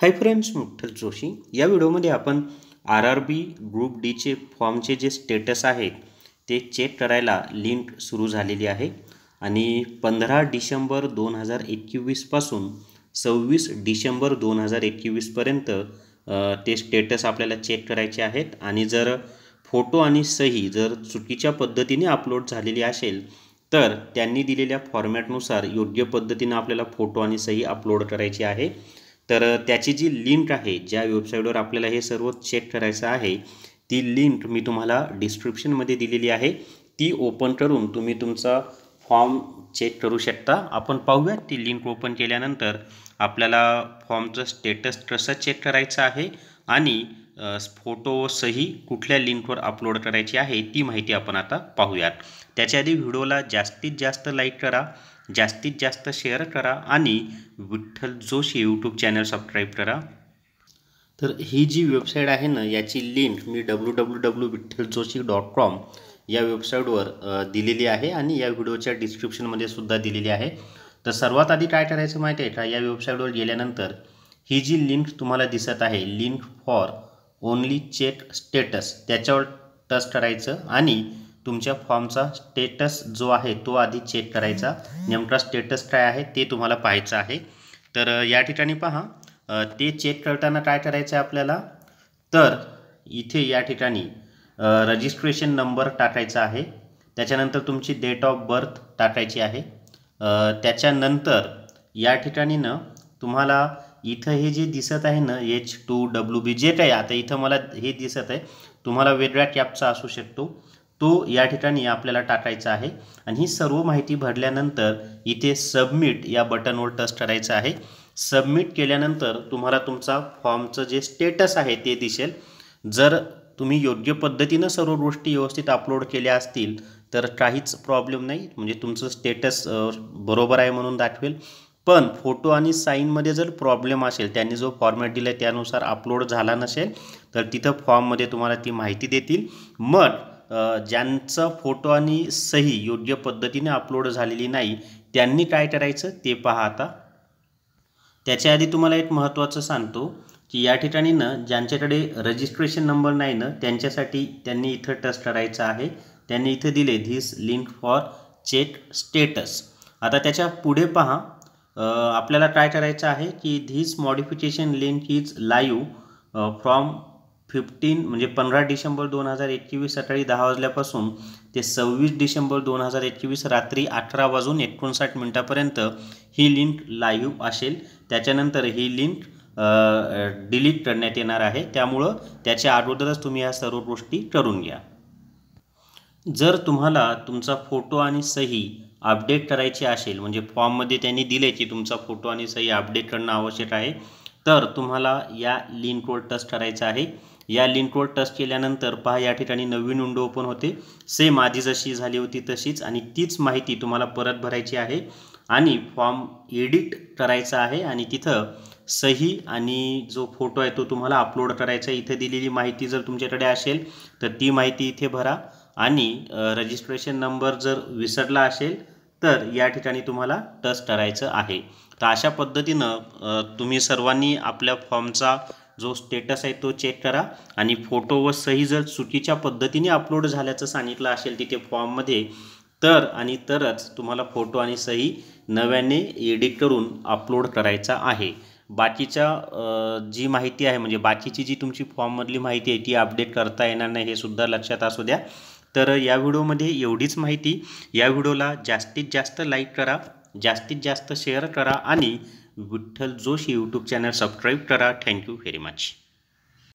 hi friends मुठ्ठल Joshi या व्हिडिओमध्ये आपण आर आर बी ग्रुप डीचे फॉर्मचे जे स्टेटस आहे ते चेक करायला लिंक सुरू झालेली आहे आणि पंधरा डिसेंबर दोन हजार एकवीसपासून सव्वीस डिसेंबर दोन हजार एकवीसपर्यंत ते स्टेटस आपल्याला चेक करायचे आहेत आणि जर फोटो आणि सही जर चुकीच्या पद्धतीने अपलोड झालेली असेल तर त्यांनी दिलेल्या फॉर्मॅटनुसार योग्य पद्धतीनं आपल्याला फोटो आणि सही अपलोड करायची आहे तर त्याची जी लिंक आहे ज्या वेबसाईटवर आपल्याला हे सर्व चेक करायचं आहे ती लिंक मी तुम्हाला डिस्क्रिप्शनमध्ये दिलेली आहे ती ओपन करून तुम्ही तुमचा फॉर्म चेक करू शकता आपण पाहूया ती लिंक ओपन केल्यानंतर आपल्याला फॉर्मचं स्टेटस कसं चेक करायचं आहे आणि फोटो सही कुठल्या लिंकवर अपलोड करायची आहे ती माहिती आपण आता पाहूयात त्याच्या आधी व्हिडिओला जास्तीत जास्त लाईक करा जास्तीत जास्त शेअर करा आणि Vitthal Joshi YouTube channel subscribe करा तर ही जी वेबसाईट आहे ना याची लिंक मी W W W Vitthal Joshi dot com या वेबसाईटवर दिलेली आहे आणि या व्हिडिओच्या डिस्क्रिप्शनमध्ये सुद्धा दिलेली आहे तर सर्वात आधी काय करायचं माहिती आहे का या वेबसाईटवर गेल्यानंतर ही जी लिंक तुम्हाला दिसत आहे link for only check status त्याच्यावर टच करायचं आणि तुमच्या फॉर्मचा स्टेटस जो आहे तो आधी चेक करायचा नेमका स्टेटस काय आहे ते तुम्हाला पाहायचं आहे तर या ठिकाणी पहा ते चेक करताना काय करायचं आहे आपल्याला तर इथे या ठिकाणी रजिस्ट्रेशन नंबर टाकायचा आहे त्याच्यानंतर तुमची डेट ऑफ बर्थ टाकायची आहे त्याच्यानंतर या ठिकाणी न तुम्हाला इथं हे जे दिसत आहे ना H two W B J काही आता इथं मला हे दिसत आहे तुम्हाला वेगळ्या कॅपचा असू शकतो तो या ठिकाणी आपल्याला टाकायचा आहे आणि ही सर्व माहिती भरल्यानंतर इथे सबमिट या बटनवर टच करायचं आहे सबमिट केल्यानंतर तुम्हाला तुमचा फॉर्मचं जे स्टेटस आहे ते दिसेल जर तुम्ही योग्य पद्धतीनं सर्व गोष्टी व्यवस्थित अपलोड केल्या असतील तर काहीच प्रॉब्लेम नाही म्हणजे तुमचं स्टेटस बरोबर आहे म्हणून दाखवेल पण फोटो आणि साईनमध्ये जर प्रॉब्लेम असेल त्यांनी जो फॉर्मॅट दिला त्यानुसार अपलोड झाला नसेल तर तिथं फॉर्ममध्ये तुम्हाला ती माहिती देतील मग ज्यांचा फोटो आणि सही योग्य पद्धतीने अपलोड झालेली नाही त्यांनी काय करायचं ते पहा आता त्याच्या आधी तुम्हाला एक महत्त्वाचं सांगतो की या ठिकाणी ना ज्यांच्याकडे रजिस्ट्रेशन नंबर नाही ना त्यांच्यासाठी त्यांनी इथं टच करायचं आहे त्यांनी इथं दिले this link for check status आता त्याच्या पुढे पहा आपल्याला काय करायचं आहे की this modification link is live from fifteen म्हणजे पंधरा डिसेंबर दोन हजार एकवीस सकाळी दहा वाजल्यापासून ते सव्वीस डिसेंबर दोन हजार एकवीस रात्री अठरा वाजून एकोणसाठ मिनटापर्यंत ही लिंक लाईव्ह असेल त्याच्यानंतर ही लिंक डिलीट करण्यात येणार आहे त्यामुळं त्याच्या अगोदरच तुम्ही ह्या सर्व गोष्टी करून घ्या जर तुम्हाला तुमचा फोटो आणि सही अपडेट करायची असेल म्हणजे फॉर्ममध्ये त्यांनी दिले की तुमचा फोटो आणि सही अपडेट करणं आवश्यक आहे तर तुम्हाला या लिंकवर टच करायचं आहे या लिंकवर टच केल्यानंतर पहा या ठिकाणी नवीन विंडो ओपन होते सेम आधी जशी झाली होती तशीच आणि तीच माहिती तुम्हाला परत भरायची आहे आणि फॉर्म एडिट करायचा आहे आणि तिथं सही आणि जो फोटो आहे तो तुम्हाला अपलोड करायचा आहे इथे दिलेली माहिती जर तुमच्याकडे असेल तर ती माहिती इथे भरा आणि रजिस्ट्रेशन नंबर जर विसरला असेल तर या ठिकाणी तुम्हाला टच करायचं आहे तर अशा पद्धतीनं तुम्ही सर्वांनी आपल्या फॉर्मचा जो स्टेटस आहे तो चेक करा आणि फोटो व सही जर चुकीच्या पद्धतीने अपलोड झाल्याचं सांगितलं असेल तिथे फॉर्ममध्ये तर आणि तरच तुम्हाला फोटो आणि सही नव्याने एडिट करून अपलोड करायचा आहे बाकीच्या जी माहिती आहे म्हणजे बाकीची जी तुमची फॉर्ममधली माहिती आहे ती अपडेट करता येणार नाही हे सुद्धा लक्षात असू द्या तर या व्हिडिओमध्ये एवढीच माहिती या व्हिडिओला जास्तीत जास्त लाईक करा जास्तीत जास्त शेअर करा आणि Vitthal Joshi YouTube channel subscribe करा थँक्यू व्हेरी मच